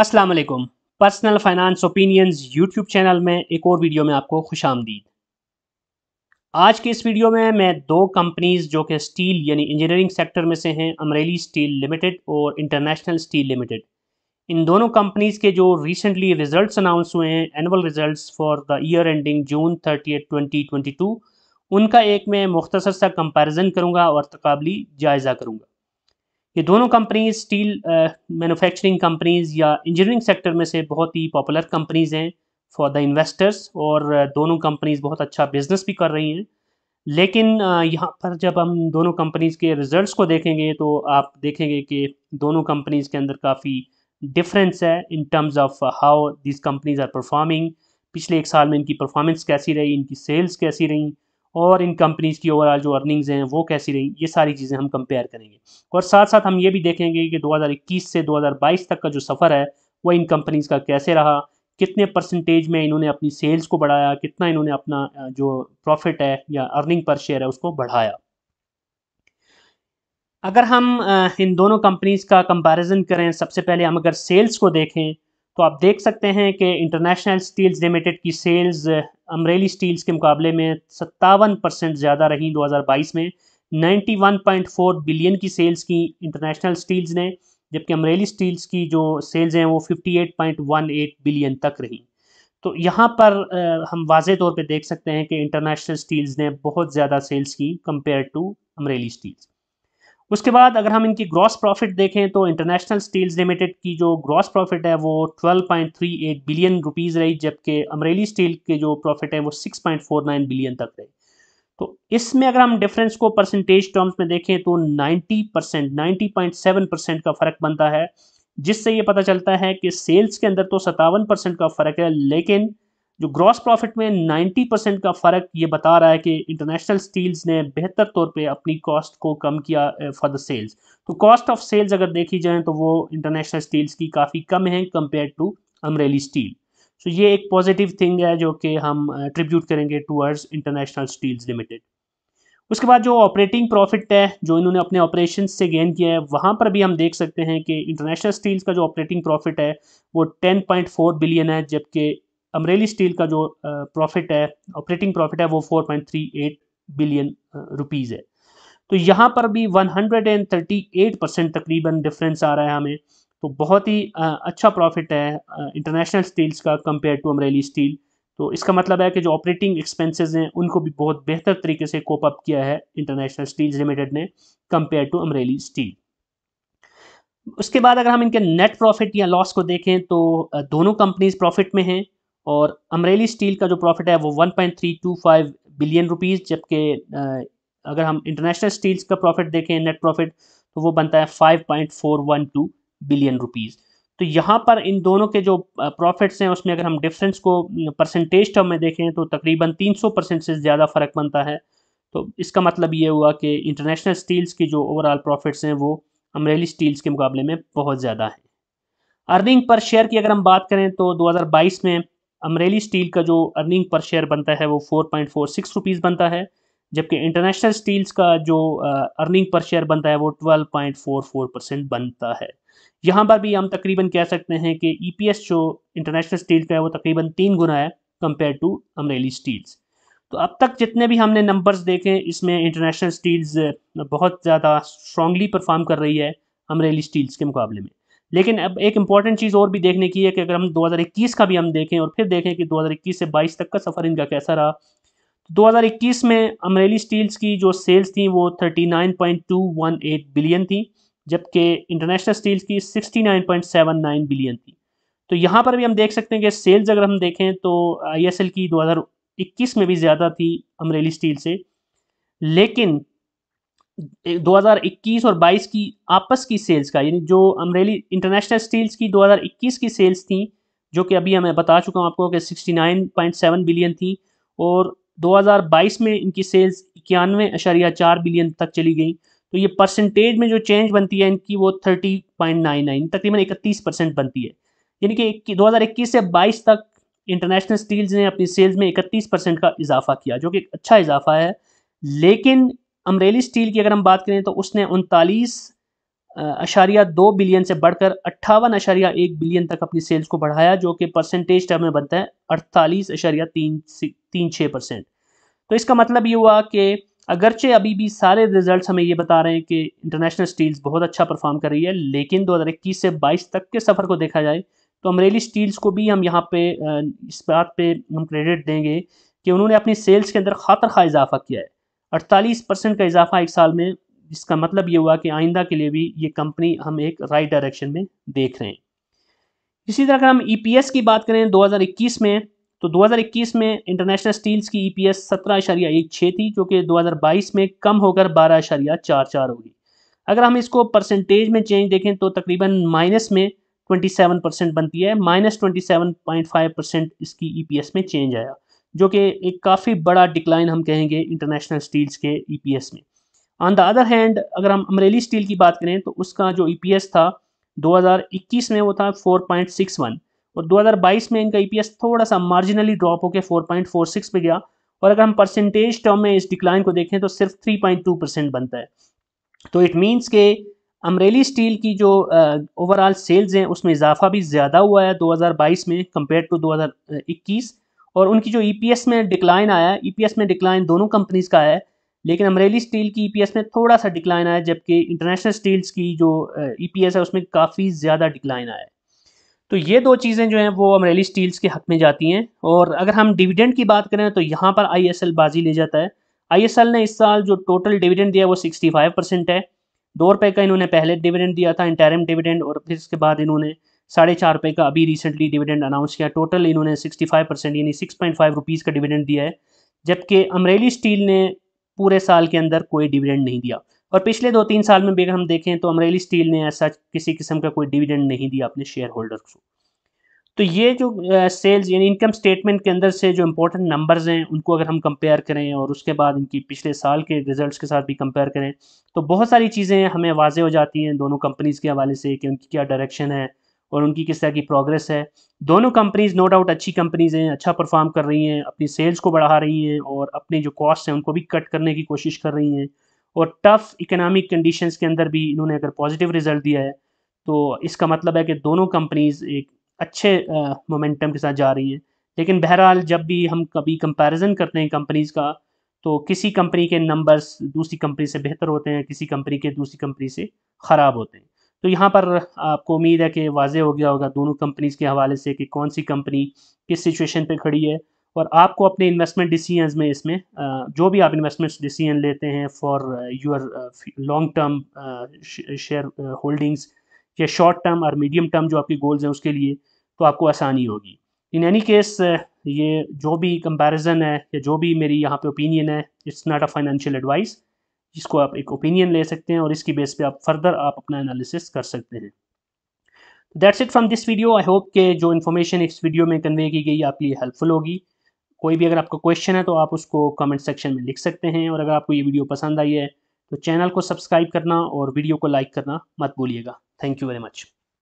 अस्सलाम वालेकुम personal finance opinions YouTube channel में एक और वीडियो में आपको खुश आमदीद आज की इस वीडियो में मैं दो कंपनीज जो कि स्टील यानी इंजीनियरिंग सेक्टर में से हैं अमरेली स्टील लिमिटेड और इंटरनेशनल स्टील लिमिटेड इन दोनों कंपनीज के जो रिसेंटली रिजल्ट्स अनाउंस हुए हैं annual result for the year ending June thirty twenty twenty two उनका एक मैं मुख्तसर सा कंपेरिजन करूँगा और तकाबली जायज़ा करूँगा ये दोनों कंपनीज स्टील मैन्युफैक्चरिंग कंपनीज या इंजीनियरिंग सेक्टर में से बहुत ही पॉपुलर कंपनीज हैं फॉर द इन्वेस्टर्स और uh, दोनों कंपनीज बहुत अच्छा बिजनेस भी कर रही हैं लेकिन uh, यहाँ पर जब हम दोनों कंपनीज के रिजल्ट्स को देखेंगे तो आप देखेंगे कि दोनों कंपनीज के अंदर काफ़ी डिफरेंस है in terms of how these companies are performing पिछले एक साल में इनकी परफॉर्मेंस कैसी रही इनकी सेल्स कैसी रही और इन कंपनीज़ की ओवरऑल जो अर्निंग्स हैं वो कैसी रही ये सारी चीज़ें हम कंपेयर करेंगे और साथ साथ हम ये भी देखेंगे कि 2021 से 2022 तक का जो सफ़र है वो इन कंपनीज़ का कैसे रहा कितने परसेंटेज में इन्होंने अपनी सेल्स को बढ़ाया कितना इन्होंने अपना जो प्रॉफिट है या अर्निंग पर शेयर है उसको बढ़ाया अगर हम इन दोनों कंपनीज़ का कंपैरिजन करें सबसे पहले हम अगर सेल्स को देखें तो आप देख सकते हैं कि इंटरनेशनल स्टील्स लिमिटेड की सेल्स अमरेली स्टील्स के मुकाबले में सत्तावन परसेंट ज़्यादा रहीं 2022 में 91.4 बिलियन की सेल्स की इंटरनेशनल स्टील्स ने जबकि अमरेली स्टील्स की जो सेल्स हैं वो 58.18 बिलियन तक रही तो यहाँ पर uh, हम वाज तौर पे देख सकते हैं कि इंटरनेशनल स्टील्स ने बहुत ज़्यादा सेल्स की कंपेयर टू अमरेली स्टील्स उसके बाद अगर हम इनकी ग्रॉस प्रॉफिट देखें तो इंटरनेशनल स्टील्स लिमिटेड की जो ग्रॉस प्रॉफिट है वो 12.38 बिलियन रुपीज़ रही जबकि अमरेली स्टील के जो प्रॉफिट है वो 6.49 बिलियन तक रही तो इसमें अगर हम डिफरेंस को परसेंटेज टर्म्स में देखें तो 90 परसेंट नाइन्टी परसेंट का फ़र्क बनता है जिससे ये पता चलता है कि सेल्स के अंदर तो सतावन परसेंट का फ़र्क है लेकिन जो ग्रॉस प्रॉफिट में 90 परसेंट का फ़र्क ये बता रहा है कि इंटरनेशनल स्टील्स ने बेहतर तौर पे अपनी कॉस्ट को कम किया फॉर द सेल्स तो कॉस्ट ऑफ सेल्स अगर देखी जाए तो वो इंटरनेशनल स्टील्स की काफ़ी कम है compare to Amreli steel so ये एक पॉजिटिव थिंग है जो कि हम ट्रिब्यूट करेंगे टूअर्ड्स इंटरनेशनल स्टील्स लिमिटेड उसके बाद जो ऑपरेटिंग प्रॉफिट है जो इन्होंने अपने ऑपरेशन से गेन किया है वहाँ पर भी हम देख सकते हैं कि इंटरनेशनल स्टील्स का जो ऑपरेटिंग प्रॉफिट है वो 10.4 बिलियन है जबकि अमरेली स्टील का जो प्रॉफिट है ऑपरेटिंग प्रॉफिट है वो 4.38 बिलियन रुपीज़ है तो यहाँ पर भी 138 परसेंट तकरीबन डिफरेंस आ रहा है हमें तो बहुत ही अच्छा प्रॉफिट है इंटरनेशनल स्टील्स का कंपेयर टू अमरेली स्टील तो इसका मतलब है कि जो ऑपरेटिंग एक्सपेंसेस हैं उनको भी बहुत बेहतर तरीके से कोप अप किया है इंटरनेशनल स्टील्स लिमिटेड ने कंपेयर टू अमरेली स्टील उसके बाद अगर हम इनके नेट प्रॉफिट या लॉस को देखें तो दोनों कंपनीज प्रॉफिट में हैं और अमरेली स्टील का जो प्रॉफिट है वो 1.325 बिलियन रुपीज़ जबकि अगर हम इंटरनेशनल स्टील्स का प्रॉफिट देखें नेट प्रॉफिट तो वो बनता है 5.412 बिलियन रुपीज़ तो यहाँ पर इन दोनों के जो प्रॉफिट्स हैं उसमें अगर हम डिफरेंस को परसेंटेज टर्म में देखें तो तकरीबन 300 परसेंट से ज़्यादा फ़र्क बनता है तो इसका मतलब ये हुआ कि इंटरनेशनल स्टील्स की जो ओवरऑल प्रॉफिट्स हैं वो अमरेली स्टील्स के मुकाबले में बहुत ज़्यादा हैं अर्निंग पर शेयर की अगर हम बात करें तो 2022 में अमरेली स्टील का जो अर्निंग पर शेयर बनता है वो four point four six rupees बनता है जबकि इंटरनेशनल स्टील्स का जो अर्निंग पर शेयर बनता है वो twelve point four four percent बनता है यहाँ पर भी हम तकरीबन कह सकते हैं कि ई e जो इंटरनेशनल स्टील का है वो तकरीबन तीन गुना है कंपेयर टू अमरेली स्टील्स तो अब तक जितने भी हमने नंबर्स देखे इसमें इंटरनेशनल स्टील्स बहुत ज़्यादा स्ट्रांगली परफॉर्म कर रही है अमरेली स्टील्स के मुकाबले में लेकिन अब एक इंपॉर्टेंट चीज़ और भी देखने की है कि अगर हम 2021 का भी हम देखें और फिर देखें कि 2021 से 22 तक का सफ़र इनका कैसा रहा तो 2021 में अमरेली स्टील्स की जो सेल्स थी वो 39.218 बिलियन थी जबकि इंटरनेशनल स्टील्स की 69.79 बिलियन थी तो यहाँ पर भी हम देख सकते हैं कि सेल्स अगर हम देखें तो आई की दो में भी ज़्यादा थी अमरेली स्टील से लेकिन 2021 और 22 की आपस की सेल्स का यानी जो अमरेली इंटरनेशनल स्टील्स की 2021 की सेल्स थी जो कि अभी हमें बता चुका हूँ आपको कि 69.7 बिलियन थी और 2022 में इनकी सेल्स इक्यानवे अशारिया चार बिलियन तक चली गई तो ये परसेंटेज में जो चेंज बनती है इनकी वो 30.99 तकरीबन इकतीस परसेंट बनती है यानी कि 2021 से 22 तक इंटरनेशनल स्टील्स ने अपनी सेल्स में इकतीस परसेंट का इजाफा किया जो कि अच्छा इजाफा है लेकिन अमरेली स्टील की अगर हम बात करें तो उसने उनतालीस अशारिया दो बिलियन से बढ़कर अट्ठावन अशारिया एक बिलियन तक अपनी सेल्स को बढ़ाया जो कि परसेंटेज टर्म में बनता है अड़तालीस अशारिया तीन तीन छः परसेंट तो इसका मतलब ये हुआ कि अगरचे अभी भी सारे रिजल्ट्स हमें ये बता रहे हैं कि इंटरनेशनल स्टील्स बहुत अच्छा परफॉर्म कर रही है लेकिन दो से बाईस तक के सफ़र को देखा जाए तो अमरेली स्टील्स को भी हम यहाँ पे इस बात पर हम क्रेडिट देंगे कि उन्होंने अपनी सेल्स के अंदर खातर खा इजाफा किया है अड़तालीस परसेंट का इजाफा एक साल में इसका मतलब ये हुआ कि आइंदा के लिए भी ये कंपनी हम एक राइट डायरेक्शन में देख रहे हैं इसी तरह अगर हम ईपीएस e की बात करें 2021 में तो 2021 में इंटरनेशनल स्टील्स की ईपीएस e सत्रह अशारिया एक छः थी जो कि 2022 में कम होकर बारह अशारिया चार चार होगी अगर हम इसको परसेंटेज में चेंज देखें तो तकरीबन माइनस में 27 परसेंट बनती है माइनस ट्वेंटी परसेंट इसकी ईपीएस e में चेंज आया जो कि एक काफ़ी बड़ा डिक्लाइन हम कहेंगे इंटरनेशनल स्टील्स के ई e में ऑन द अदर हैंड अगर हम अमरेली स्टील की बात करें तो उसका जो ई e था 2021 में वो था 4.61 और 2022 में इनका ई e थोड़ा सा मार्जिनली ड्रॉप होकर 4.46 पे गया और अगर हम परसेंटेज टर्म में इस डिक्लाइन को देखें तो सिर्फ 3.2 परसेंट बनता है तो इट मीन्स के अमरेली स्टील की जो ओवरऑल सेल्स हैं उसमें इजाफा भी ज़्यादा हुआ है 2022 में कंपेयर टू 2021 और उनकी जो ई e में डिक्लाइन आया ई e में डिक्लाइन दोनों कंपनीज़ का है लेकिन अमरेली स्टील की ई e में थोड़ा सा डिक्लाइन आया जबकि इंटरनेशनल स्टील्स की जो ई है उसमें काफ़ी ज़्यादा डिक्लाइन आया है तो ये दो चीज़ें जो हैं वो अमरेली स्टील्स के हक में जाती हैं और अगर हम डिविडेंड की बात करें तो यहाँ पर आई बाजी ले जाता है आई ने इस साल जो टोटल डिविडेंड दिया वो सिक्सटी परसेंट है दो रुपये का इन्होंने पहले डिविडेंड दिया था इंटरम डिविडेंड और फिर इसके बाद इन्होंने साढ़े चार रुपये का अभी रिसेंटली डिविडेंड अनाउंस किया टोटल इन्होंने सिक्सटी फाइव परसेंट यानी सिक्स पॉइंट फाइव रुपीज़ का डिविडेंड दिया है जबकि अमरेली स्टील ने पूरे साल के अंदर कोई डिविडेंड नहीं दिया और पिछले दो तीन साल में भी अगर हम देखें तो अमरेली स्टील ने ऐसा किसी किस्म का कोई डिविडेंड नहीं दिया अपने शेयर होल्डर्स को तो ये जो सेल्स यानी इनकम स्टेटमेंट के अंदर से जो इम्पोर्टेंट नंबर्स हैं उनको अगर हम कंपेयर करें और उसके बाद इनकी पिछले साल के रिजल्ट्स के साथ भी कंपेयर करें तो बहुत सारी चीज़ें हमें वाजे हो जाती हैं दोनों कंपनीज़ के हवाले से कि उनकी क्या डायरेक्शन है और उनकी किस तरह की प्रोग्रेस है दोनों कंपनीज नो डाउट अच्छी कंपनीज हैं अच्छा परफॉर्म कर रही हैं अपनी सेल्स को बढ़ा रही हैं और अपने जो कॉस्ट हैं उनको भी कट करने की कोशिश कर रही हैं और टफ़ इकनॉमिक कंडीशंस के अंदर भी इन्होंने अगर पॉजिटिव रिजल्ट दिया है तो इसका मतलब है कि दोनों कंपनीज़ एक अच्छे मोमेंटम के साथ जा रही हैं लेकिन बहरहाल जब भी हम कभी कंपेरिज़न करते हैं कंपनीज़ का तो किसी कंपनी के नंबर्स दूसरी कंपनी से बेहतर होते हैं किसी कंपनी के दूसरी कंपनी से ख़राब होते हैं तो यहाँ पर आपको उम्मीद है कि वाजह हो गया होगा दोनों कंपनीज के हवाले से कि कौन सी कंपनी किस सिचुएशन पे खड़ी है और आपको अपने इन्वेस्टमेंट डिसीजंस में इसमें जो भी आप इन्वेस्टमेंट डिसीजन लेते हैं for your long term share holdings या शॉर्ट टर्म और मीडियम टर्म जो आपके गोल्स हैं उसके लिए तो आपको आसानी होगी इन एनी केस ये जो भी कंपैरिजन है या जो भी मेरी यहाँ पे ओपिनियन है it's not a financial advice जिसको आप एक ओपिनियन ले सकते हैं और इसकी बेस पे आप फर्दर आप अपना एनालिसिस कर सकते हैं that's it from this video I hope के जो इन्फॉर्मेशन इस वीडियो में कन्वे की गई आपके लिए हेल्पफुल होगी कोई भी अगर आपका क्वेश्चन है तो आप उसको कमेंट सेक्शन में लिख सकते हैं और अगर आपको ये वीडियो पसंद आई है तो चैनल को सब्सक्राइब करना और वीडियो को लाइक करना मत भूलिएगा थैंक यू वेरी मच